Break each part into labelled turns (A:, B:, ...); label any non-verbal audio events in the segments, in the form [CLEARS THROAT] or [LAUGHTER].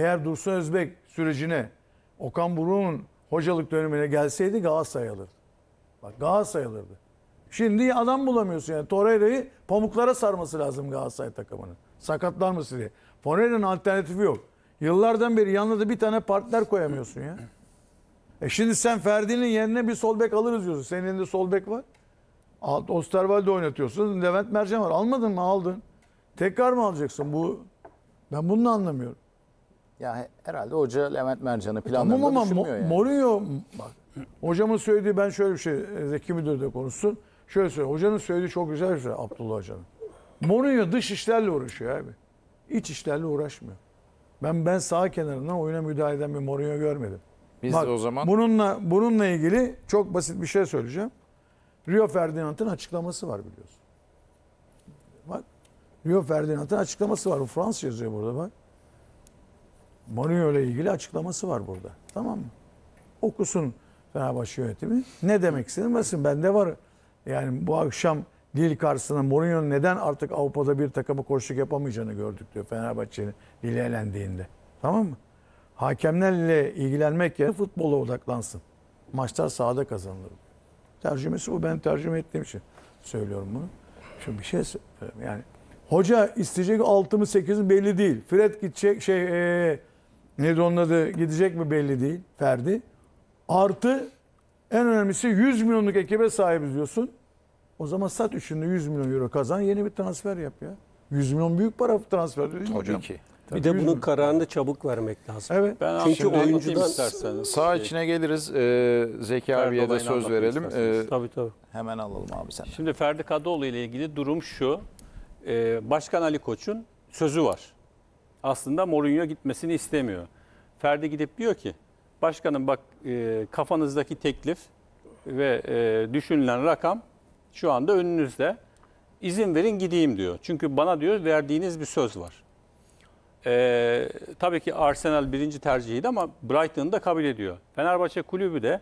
A: eğer Dursun Özbek sürecine Okan Buruk'un hocalık dönemine gelseydi Galatasaray alırdı. Bak Galatasaray alırdı. Şimdi adam bulamıyorsun yani. Torreira'yı pamuklara sarması lazım Galatasaray takımının. Sakatlar mı sizi? Torreira'nın alternatifi yok. Yıllardan beri yanına da bir tane partner koyamıyorsun ya. E şimdi sen Ferdi'nin yerine bir sol bek alırız diyorsun. Senin elinde sol bek var. Osterwald'i oynatıyorsun. Levent Mercan var. Almadın mı? Aldın. Tekrar mı alacaksın? Bu ben bunu anlamıyorum. Ya herhalde hoca Levent Mercan'ı planlarında e tamam ama düşünmüyor yani. Mourinho bak, hocamın söylediği ben şöyle bir şey e, Zeki Müdür de konuşsun. Şöyle söyle Hocanın söylediği çok güzel bir şey Abdullah Hoca'nın. Mourinho dış işlerle uğraşıyor abi. İç işlerle uğraşmıyor. Ben ben sağ kenarından oyuna müdahale eden bir Mourinho görmedim. Biz Bak, de o zaman bununla bununla ilgili çok basit bir şey söyleyeceğim. Rio Ferdinand'ın açıklaması var biliyorsun. Bak Rio Ferdinand'ın açıklaması var. Bu Fransız yazıyor burada bak. Mourinho ile ilgili açıklaması var burada. Tamam mı? Okusun Fenerbahçe yönetimi. Ne demek istediğini ben Bende var. Yani bu akşam Lille karşısında Mourinho'nun neden artık Avrupa'da bir takımı koşuluk yapamayacağını gördük diyor Fenerbahçe'nin ilgilendiğinde. Tamam mı? Hakemlerle ilgilenmek yerine futbola odaklansın. Maçlar sahada kazanılır. Tercümesi bu. Ben tercüme ettiğim için söylüyorum bunu. Şimdi bir şey yani Hoca isteyecek 6 mı 8 mi belli değil. Fred gidecek şey e, Neydi onun adı gidecek mi belli değil Ferdi. Artı en önemlisi 100 milyonluk ekibe sahibiz diyorsun. O zaman sat üçünü 100 milyon euro kazan yeni bir transfer yap ya.
B: 100 milyon büyük para transfer değil Hocam. Ki. Bir de bunun kararını çabuk vermek lazım. Evet. Ben Çünkü oyuncudan isterseniz. Sağ şey-
A: içine geliriz. Ee, Zeki Ferdi abiye de söz verelim. Ee, tabii tabii. Hemen alalım abi sen.
C: Şimdi Ferdi Kadıoğlu ile ilgili durum şu. Ee, Başkan Ali Koç'un sözü var aslında Mourinho gitmesini istemiyor. Ferdi gidip diyor ki başkanım bak e, kafanızdaki teklif ve e, düşünülen rakam şu anda önünüzde. İzin verin gideyim diyor. Çünkü bana diyor verdiğiniz bir söz var. E, tabii ki Arsenal birinci tercihiydi ama Brighton'ı da kabul ediyor. Fenerbahçe kulübü de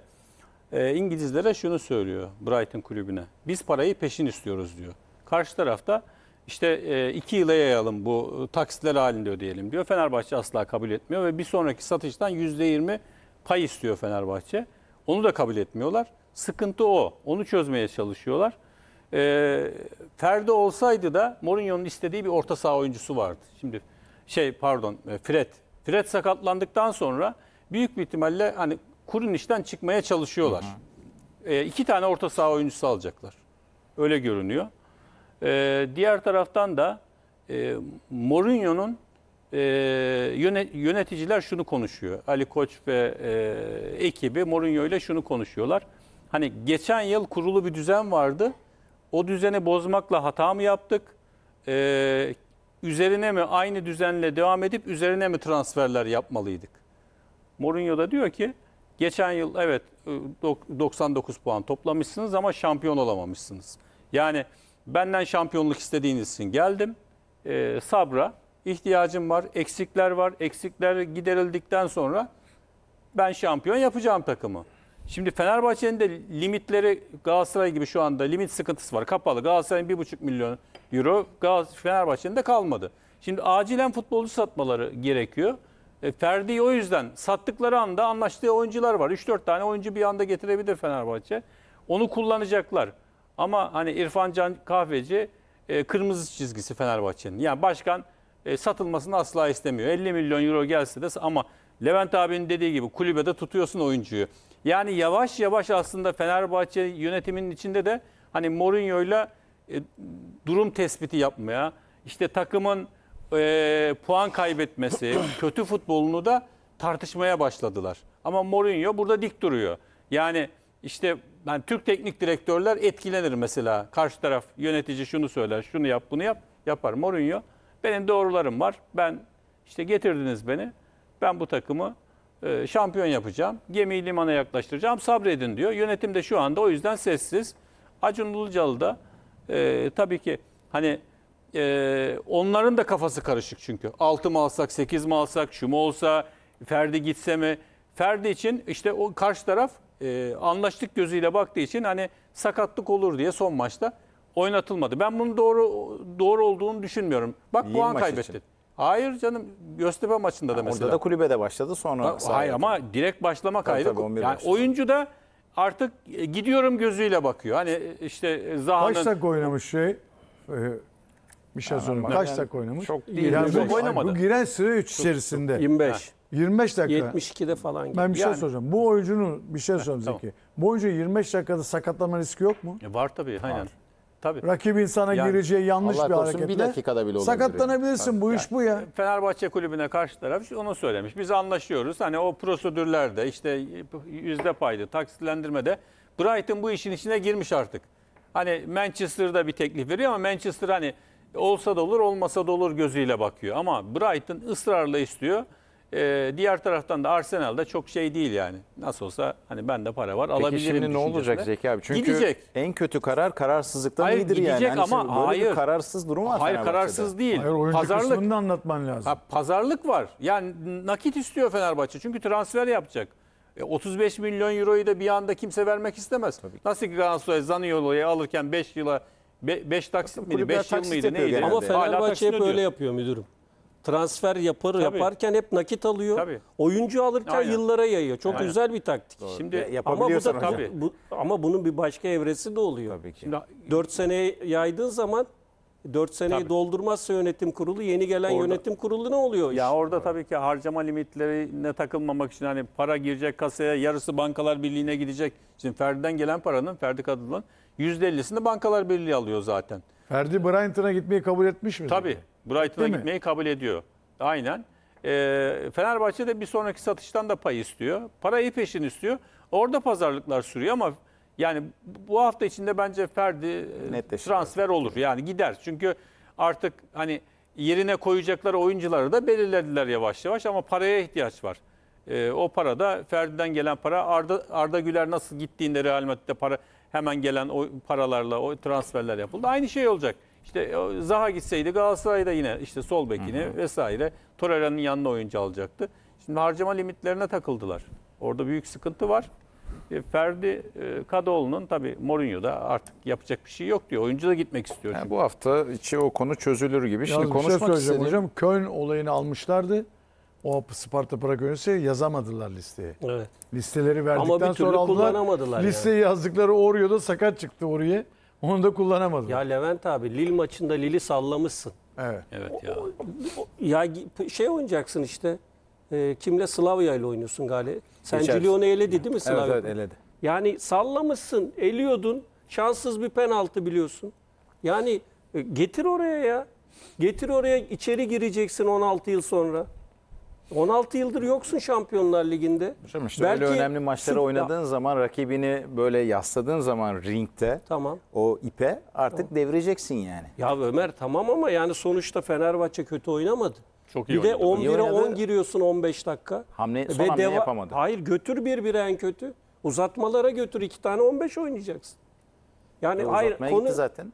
C: e, İngilizlere şunu söylüyor Brighton kulübüne. Biz parayı peşin istiyoruz diyor. Karşı tarafta işte e, iki yıla yayalım bu e, taksitler halinde ödeyelim diyor. Fenerbahçe asla kabul etmiyor ve bir sonraki satıştan yüzde yirmi pay istiyor Fenerbahçe. Onu da kabul etmiyorlar. Sıkıntı o. Onu çözmeye çalışıyorlar. E, Ferdi olsaydı da Mourinho'nun istediği bir orta saha oyuncusu vardı. Şimdi şey pardon e, Fred. Fred sakatlandıktan sonra büyük bir ihtimalle hani kurun işten çıkmaya çalışıyorlar. Hı hı. E, iki tane orta saha oyuncusu alacaklar. Öyle görünüyor. E, diğer taraftan da e, Mourinho'nun e, yönet, yöneticiler şunu konuşuyor. Ali Koç ve e, ekibi Mourinho ile şunu konuşuyorlar. Hani geçen yıl kurulu bir düzen vardı. O düzeni bozmakla hata mı yaptık? E, üzerine mi aynı düzenle devam edip üzerine mi transferler yapmalıydık? Mourinho da diyor ki geçen yıl evet 99 e, puan toplamışsınız ama şampiyon olamamışsınız. Yani Benden şampiyonluk istediğiniz için geldim. E, sabra ihtiyacım var. Eksikler var. Eksikler giderildikten sonra ben şampiyon yapacağım takımı. Şimdi Fenerbahçe'nin de limitleri Galatasaray gibi şu anda limit sıkıntısı var. Kapalı. Galatasaray'ın 1,5 milyon euro Fenerbahçe'nin de kalmadı. Şimdi acilen futbolcu satmaları gerekiyor. E, Ferdi'yi o yüzden sattıkları anda anlaştığı oyuncular var. 3-4 tane oyuncu bir anda getirebilir Fenerbahçe. Onu kullanacaklar. Ama hani İrfan Can Kahveci e, kırmızı çizgisi Fenerbahçe'nin. Yani başkan e, satılmasını asla istemiyor. 50 milyon euro gelse de ama Levent abinin dediği gibi kulübede tutuyorsun oyuncuyu. Yani yavaş yavaş aslında Fenerbahçe yönetiminin içinde de hani Mourinho'yla e, durum tespiti yapmaya, işte takımın e, puan kaybetmesi, [CLEARS THROAT] kötü futbolunu da tartışmaya başladılar. Ama Mourinho burada dik duruyor. Yani işte ben Türk teknik direktörler etkilenir mesela. Karşı taraf yönetici şunu söyler, şunu yap, bunu yap, yapar. Mourinho benim doğrularım var. Ben işte getirdiniz beni. Ben bu takımı e, şampiyon yapacağım. Gemiyi limana yaklaştıracağım. Sabredin diyor. Yönetim de şu anda o yüzden sessiz. Acun Ilıcalı da e, tabii ki hani e, onların da kafası karışık çünkü. 6 mı alsak, 8 mi alsak, şu mu olsa, Ferdi gitse mi? Ferdi için işte o karşı taraf e, anlaştık gözüyle baktığı için hani sakatlık olur diye son maçta oynatılmadı. Ben bunun doğru doğru olduğunu düşünmüyorum. Bak Yeni puan maç kaybettin. için. Hayır canım Göztepe maçında da mesela. Orada da
A: kulübede başladı sonra. Ha- Hayır ama
C: direkt başlama kaydı. yani başladı. oyuncu da artık e, gidiyorum gözüyle bakıyor. Hani e, işte e, Zaha'nın Kaç dakika
A: oynamış şey? Ee, Michel Zorun. Kaç dakika oynamış? Çok değil. Yani bu, oynamadı. bu giren süre 3 içerisinde. 25. 25 dakika.
C: 72'de falan gibi. Ben bir şey Yani-
A: soracağım. Bu oyuncunun bir şey soracağım Zeki. tamam. Bu oyuncu 25 dakikada sakatlama riski yok mu?
C: E, var tabii aynen. Tabii.
A: Rakibin sana Yani, gireceği yanlış Allah bir korusun, hareketle. bir dakikada bile olabilir. Sakatlanabilirsin. Bu iş bu ya.
C: Fenerbahçe kulübüne karşı taraf onu söylemiş. Biz anlaşıyoruz. Hani o prosedürlerde işte yüzde paydı, taksitlendirmede Brighton bu işin içine girmiş artık. Hani Manchester'da bir teklif veriyor ama Manchester hani olsa da olur, olmasa da olur gözüyle bakıyor. Ama Brighton ısrarla istiyor. Ee, diğer taraftan da Arsenal'da çok şey değil yani. Nasıl olsa hani ben de para var Peki alabilirim şimdi ne olacak düşüncesine. Zeki abi? Çünkü Gidecek.
A: en kötü karar kararsızlıktan Hayır, iyidir yani. gidecek hani ama böyle hayır. bir kararsız durum var. Hayır kararsız değil. Hayır oyuncu Pazarlık kısmını
C: da anlatman lazım. Ha, pazarlık var. Yani nakit istiyor Fenerbahçe. Çünkü transfer yapacak. 35 e, milyon euroyu da bir anda kimse vermek istemez. Nasıl ki Galatasaray Zaniolo'yu alırken 5 yıla 5 taksit miydi? 5 yıl taksit mıydı? Neydi? Ama Fenerbahçe hep taksitini öyle
B: yapıyor müdürüm transfer yapar Tabii. yaparken hep nakit alıyor. Tabii. Oyuncu alırken Aynen. yıllara yayıyor. Çok Aynen. güzel bir taktik. Doğru. Şimdi ya, ama bu da tabii bu, ama bunun bir başka evresi de oluyor. Tabii ki. Şimdi 4 seneye yaydığın zaman 4 seneyi tabii. doldurmazsa yönetim kurulu yeni gelen orada, yönetim kurulu ne oluyor? Ya iş? orada tabii ki harcama
C: limitlerine takılmamak için hani para
B: girecek kasaya yarısı bankalar
C: birliğine gidecek. Şimdi Ferdi'den gelen paranın Ferdi Kadın'ın %50'sini bankalar birliği alıyor zaten.
A: Ferdi Bryant'ına
C: gitmeyi kabul etmiş mi? Tabii. Brighton'a Değil mi? gitmeyi kabul ediyor. Aynen. E, Fenerbahçe de bir sonraki satıştan da pay istiyor. Parayı peşin istiyor. Orada pazarlıklar sürüyor ama yani bu hafta içinde bence Ferdi e, Netleşir. transfer olur. Yani gider. Çünkü artık hani yerine koyacakları oyuncuları da belirlediler yavaş yavaş ama paraya ihtiyaç var. E, o para da Ferdi'den gelen para Arda, Arda Güler nasıl gittiğinde Real Madrid'de para hemen gelen o paralarla o transferler yapıldı. Aynı şey olacak. İşte e, Zaha gitseydi Galatasaray'da yine işte sol bekini hı hı. vesaire Torreira'nın yanına oyuncu alacaktı. Şimdi harcama limitlerine takıldılar. Orada büyük sıkıntı var. E, Ferdi e, tabi Mourinho da artık yapacak bir şey yok diyor. Oyuncu da gitmek istiyor. Yani bu hafta içi o konu çözülür gibi. Yalnız Şimdi bir şey konuşmak şey istedim. Hocam
A: Köln olayını almışlardı. O Sparta Prag öncesi yazamadılar listeye. Evet. Listeleri verdikten Ama bir türlü sonra kullanamadılar. Listeyi
B: yani. yazdıkları Orio'da sakat çıktı oraya. Onu da kullanamadım. Ya Levent abi Lil maçında Lil'i sallamışsın. Evet. Evet ya. Ya şey oynayacaksın işte. E, kimle Slavia ile oynuyorsun galiba. Sen Geçersin. Giglione'u eledi değil mi Slavia? Evet, evet eledi. Yani sallamışsın, eliyordun. Şanssız bir penaltı biliyorsun. Yani e, getir oraya ya. Getir oraya içeri gireceksin 16 yıl sonra. 16 yıldır yoksun Şampiyonlar Ligi'nde. Hocam işte Belki öyle önemli maçlara oynadığın
A: zaman rakibini böyle yasladığın zaman ringte tamam. o ipe artık tamam. devireceksin yani.
B: Ya Ömer tamam ama yani sonuçta Fenerbahçe kötü oynamadı. Çok iyi bir de 11'e 10 giriyorsun 15 dakika. Hamle, son Ve hamle yapamadı. Hayır götür 1-1'e en kötü. Uzatmalara götür iki tane 15 oynayacaksın. Yani Yok, hayır konu zaten.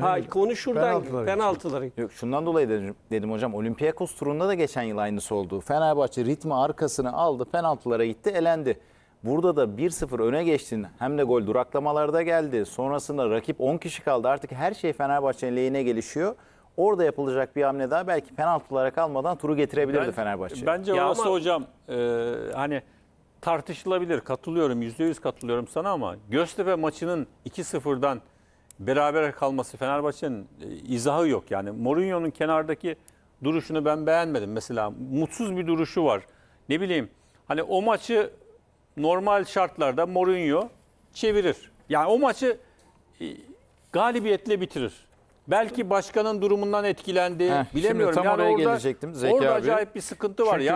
B: ha, konu şuradan penaltılara,
A: penaltılara Yok şundan dolayı dedim, dedim hocam Olympiakos turunda da geçen yıl aynısı oldu. Fenerbahçe ritmi arkasını aldı penaltılara gitti elendi. Burada da 1-0 öne geçtin. Hem de gol duraklamalarda geldi. Sonrasında rakip 10 kişi kaldı. Artık her şey Fenerbahçe'nin lehine gelişiyor. Orada yapılacak bir hamle daha belki penaltılara kalmadan turu getirebilirdi ben, Fenerbahçe. Bence ya orası ama...
C: hocam e, hani tartışılabilir. Katılıyorum, %100 katılıyorum sana ama Göztepe maçının 2-0'dan beraber kalması Fenerbahçe'nin e, izahı yok. Yani Mourinho'nun kenardaki duruşunu ben beğenmedim. Mesela mutsuz bir duruşu var. Ne bileyim hani o maçı normal şartlarda Mourinho çevirir. Yani o maçı e, galibiyetle bitirir. Belki başkanın durumundan etkilendi. Heh, bilemiyorum. Tam yani oraya orada, gelecektim Zeki orada abi. acayip bir sıkıntı var Çünkü... ya.